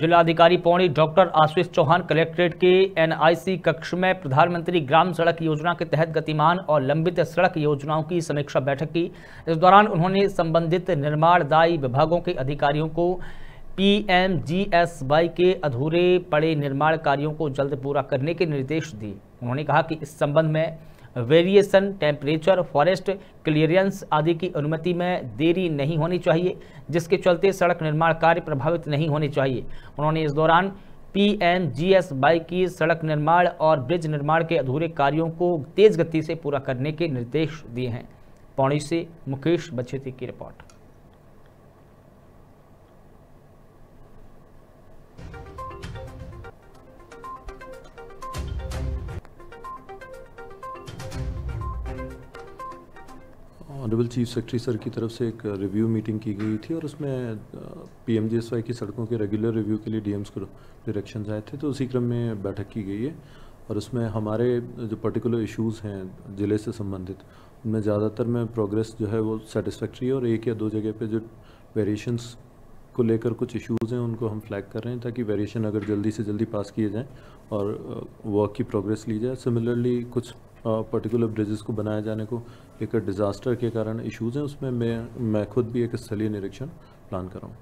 जिलाधिकारी Pauri doctor Ashish Chauhan collectorate के NIC कक्ष में प्रधानमंत्री ग्राम सड़क योजना के तहत गतिमान और लंबित सड़क योजनाओं की समीक्षा बैठक की इस दौरान उन्होंने संबंधित निर्माणदायी विभागों के अधिकारियों को पीएमजीएसवाई के अधूरे पड़े निर्माण कार्यों को जल्द पूरा करने के निर्देश दिए उन्होंने कहा कि इस संबंध में वेरिएशन टेम्परेचर फॉरेस्ट क्लियरेंस आदि की अनुमति में देरी नहीं होनी चाहिए जिसके चलते सड़क निर्माण कार्य प्रभावित नहीं होने चाहिए उन्होंने इस दौरान पी एन जी एस बाई की सड़क निर्माण और ब्रिज निर्माण के अधूरे कार्यों को तेज गति से पूरा करने के निर्देश दिए हैं पौड़ी से मुकेश बछेती की report honourable chief secretary sir की तरफ से एक रिव्यू मीटिंग की गई थी और उसमें पी एम की सड़कों के रेगुलर रिव्यू के लिए डी को डायरेक्शन आए थे तो उसी क्रम में बैठक की गई है और उसमें हमारे जो पर्टिकुलर इश्यूज हैं ज़िले से संबंधित उनमें ज़्यादातर में प्रोग्रेस जो है वो सेटिस्फैक्ट्री और एक या दो जगह पर जो वेरिएशंस को लेकर कुछ इश्यूज़ हैं उनको हम फ्लैग कर रहे हैं ताकि वेरिएशन अगर जल्दी से जल्दी पास किए जाएँ और वर्क की प्रोग्रेस ली जाए सिमिलरली कुछ पर्टिकुलर ब्रिजेस को बनाए जाने को एक डिज़ास्टर के कारण इश्यूज़ हैं उसमें मैं मैं खुद भी एक स्थलीय निरीक्षण प्लान कर रहा हूँ